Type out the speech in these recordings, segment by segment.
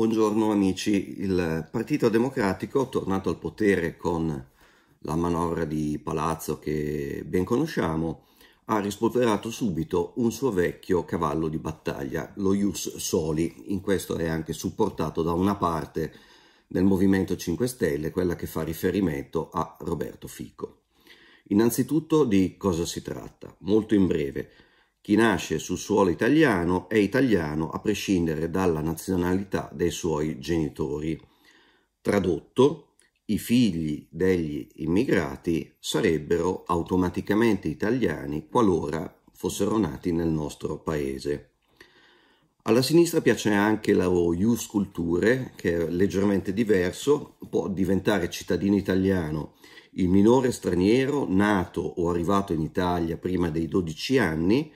Buongiorno amici, il Partito Democratico, tornato al potere con la manovra di Palazzo che ben conosciamo, ha rispolverato subito un suo vecchio cavallo di battaglia, lo Ius Soli. In questo è anche supportato da una parte del Movimento 5 Stelle, quella che fa riferimento a Roberto Fico. Innanzitutto di cosa si tratta? Molto in breve. Chi nasce sul suolo italiano è italiano a prescindere dalla nazionalità dei suoi genitori. Tradotto, i figli degli immigrati sarebbero automaticamente italiani qualora fossero nati nel nostro paese. Alla sinistra piace anche la Ius Culture, che è leggermente diverso, può diventare cittadino italiano il minore straniero nato o arrivato in Italia prima dei 12 anni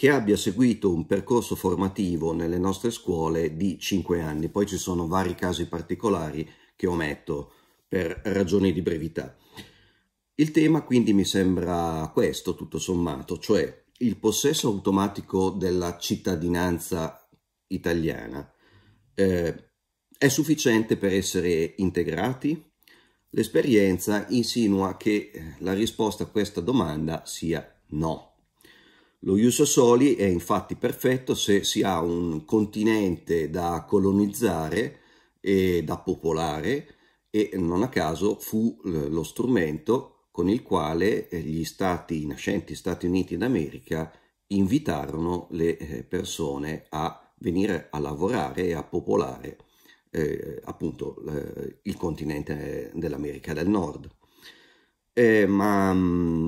che abbia seguito un percorso formativo nelle nostre scuole di 5 anni. Poi ci sono vari casi particolari che ometto per ragioni di brevità. Il tema quindi mi sembra questo tutto sommato, cioè il possesso automatico della cittadinanza italiana. Eh, è sufficiente per essere integrati? L'esperienza insinua che la risposta a questa domanda sia no. Lo Ius Soli è infatti perfetto se si ha un continente da colonizzare e da popolare e non a caso fu eh, lo strumento con il quale eh, gli stati i nascenti Stati Uniti d'America invitarono le eh, persone a venire a lavorare e a popolare eh, appunto eh, il continente dell'America del Nord. Eh, ma mm,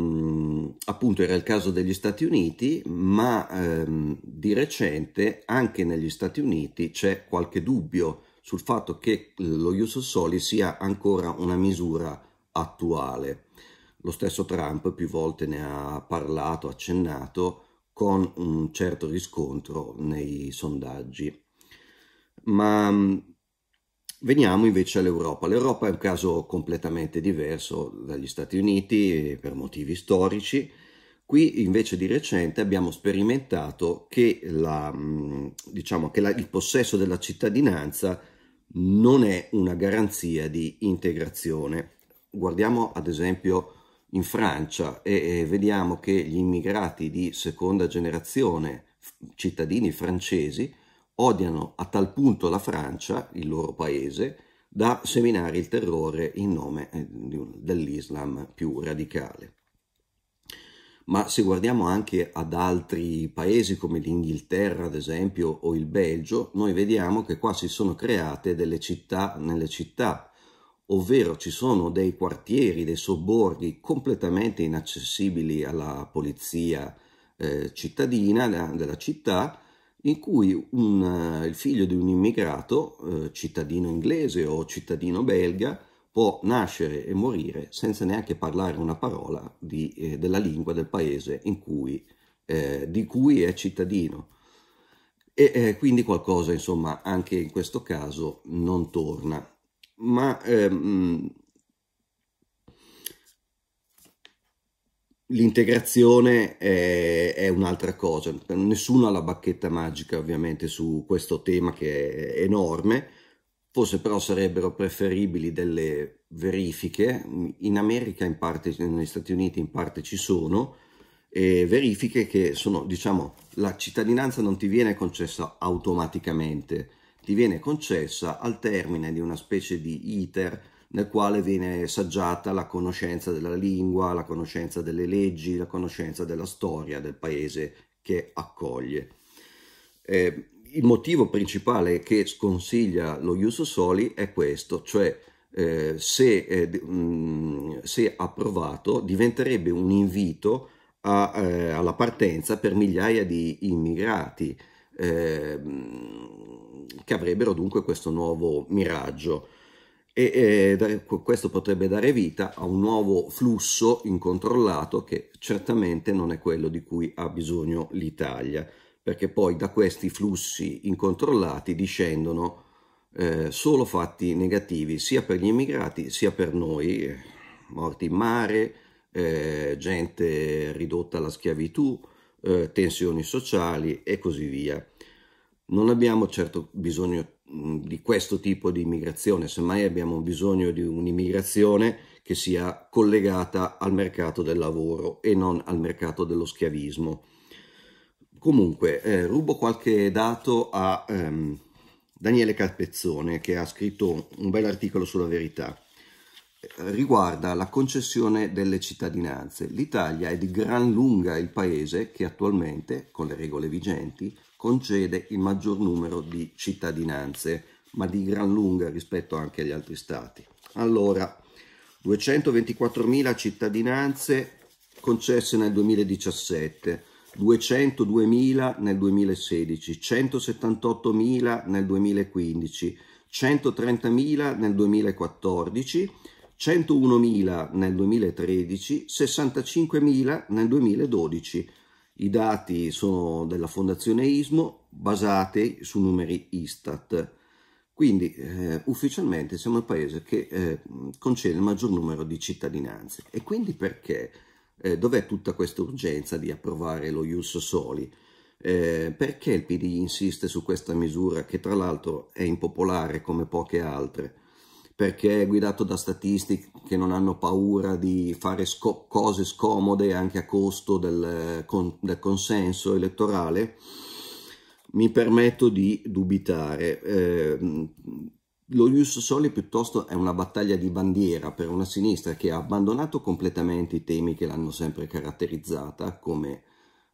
appunto era il caso degli Stati Uniti, ma ehm, di recente anche negli Stati Uniti c'è qualche dubbio sul fatto che lo Ius Soli sia ancora una misura attuale. Lo stesso Trump più volte ne ha parlato, accennato, con un certo riscontro nei sondaggi. Ma Veniamo invece all'Europa. L'Europa è un caso completamente diverso dagli Stati Uniti eh, per motivi storici. Qui invece di recente abbiamo sperimentato che, la, mm, diciamo, che la, il possesso della cittadinanza non è una garanzia di integrazione. Guardiamo ad esempio in Francia e, e vediamo che gli immigrati di seconda generazione, cittadini francesi, odiano a tal punto la Francia, il loro paese, da seminare il terrore in nome eh, dell'Islam più radicale. Ma se guardiamo anche ad altri paesi come l'Inghilterra, ad esempio, o il Belgio, noi vediamo che qua si sono create delle città nelle città, ovvero ci sono dei quartieri, dei sobborghi completamente inaccessibili alla polizia eh, cittadina della città, in cui un, eh, il figlio di un immigrato, eh, cittadino inglese o cittadino belga, può nascere e morire senza neanche parlare una parola di, eh, della lingua del paese cui, eh, di cui è cittadino. E eh, quindi qualcosa, insomma, anche in questo caso non torna. Ma ehm, L'integrazione è, è, un'altra cosa, nessuno ha la bacchetta magica ovviamente su questo tema che è enorme, forse però sarebbero preferibili delle verifiche, in America in parte, negli Stati Uniti in parte ci sono, e verifiche che sono, diciamo, la cittadinanza non ti viene concessa automaticamente, ti viene concessa al termine di una specie di iter nel quale viene saggiata la conoscenza della lingua, la conoscenza delle leggi, la conoscenza della storia del paese che accoglie. Eh, il motivo principale che sconsiglia lo Ius Soli è questo, cioè eh, se, eh, mh, mm, se, approvato diventerebbe un invito a, eh, alla partenza per migliaia di immigrati eh, che avrebbero dunque questo nuovo miraggio e eh, questo potrebbe dare vita a un nuovo flusso incontrollato che certamente non è quello di cui ha bisogno l'Italia, perché poi da questi flussi incontrollati discendono eh, solo fatti negativi sia per gli immigrati sia per noi, morti in mare, eh, gente ridotta alla schiavitù, eh, tensioni sociali e così via. Non abbiamo certo bisogno Mm, di questo tipo di immigrazione, semmai abbiamo bisogno di un'immigrazione che sia collegata al mercato del lavoro e non al mercato dello schiavismo. Comunque, eh, rubo qualche dato a ehm, Daniele Carpezzone che ha scritto un bel articolo sulla verità. Riguarda la concessione delle cittadinanze. L'Italia è di gran lunga il paese che attualmente, con le regole vigenti, concede il maggior numero di cittadinanze, ma di gran lunga rispetto anche agli altri stati. Allora, 224.000 cittadinanze concesse nel 2017, 202.000 nel 2016, 178.000 nel 2015, 130.000 nel 2014, 101.000 nel 2013, 65.000 nel 2012, i dati sono della Fondazione ISMO basati su numeri ISTAT, quindi eh, ufficialmente siamo il paese che eh, concede il maggior numero di cittadinanze. E quindi perché? Eh, dov'è tutta questa urgenza di approvare lo Ius Soli? Eh, perché il PD insiste su questa misura che tra l'altro è impopolare come poche altre? perché è guidato da statisti che non hanno paura di fare sco cose scomode anche a costo del, con del consenso elettorale, mi permetto di dubitare. Eh, lo Ius Soli piuttosto è una battaglia di bandiera per una sinistra che ha abbandonato completamente i temi che l'hanno sempre caratterizzata, come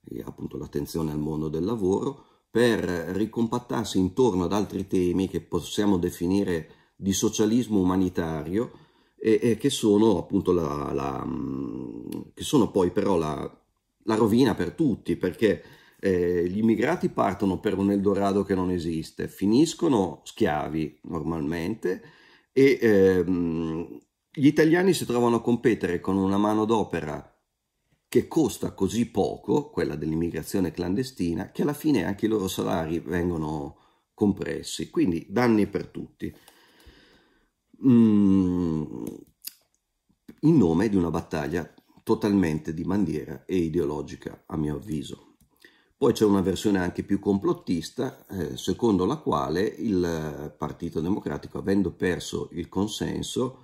eh, appunto l'attenzione al mondo del lavoro, per ricompattarsi intorno ad altri temi che possiamo definire di socialismo umanitario e, e che sono appunto la, la, mm, che sono poi però la, la rovina per tutti perché eh, gli immigrati partono per un Eldorado che non esiste, finiscono schiavi normalmente e ehm, gli italiani si trovano a competere con una manodopera che costa così poco, quella dell'immigrazione clandestina, che alla fine anche i loro salari vengono compressi, quindi danni per tutti mm, in nome di una battaglia totalmente di bandiera e ideologica, a mio avviso. Poi c'è una versione anche più complottista, eh, secondo la quale il Partito Democratico, avendo perso il consenso,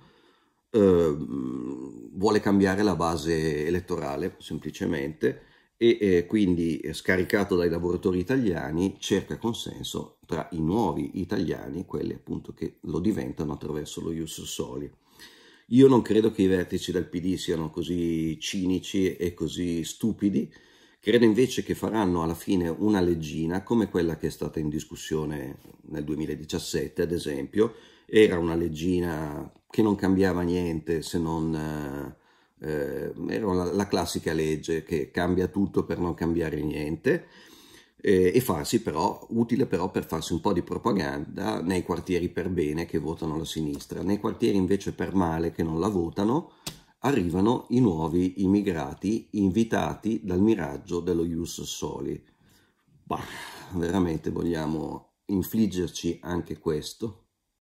eh, vuole cambiare la base elettorale semplicemente e eh, quindi scaricato dai lavoratori italiani cerca consenso tra i nuovi italiani, quelli appunto che lo diventano attraverso lo Ius Soli. Io non credo che i vertici del PD siano così cinici e così stupidi, credo invece che faranno alla fine una leggina come quella che è stata in discussione nel 2017, ad esempio, era una leggina che non cambiava niente se non... Eh, eh, era la, la, classica legge che cambia tutto per non cambiare niente eh, e farsi però, utile però per farsi un po' di propaganda nei quartieri per bene che votano la sinistra, nei quartieri invece per male che non la votano arrivano i nuovi immigrati invitati dal miraggio dello Ius Soli. Bah, veramente vogliamo infliggerci anche questo?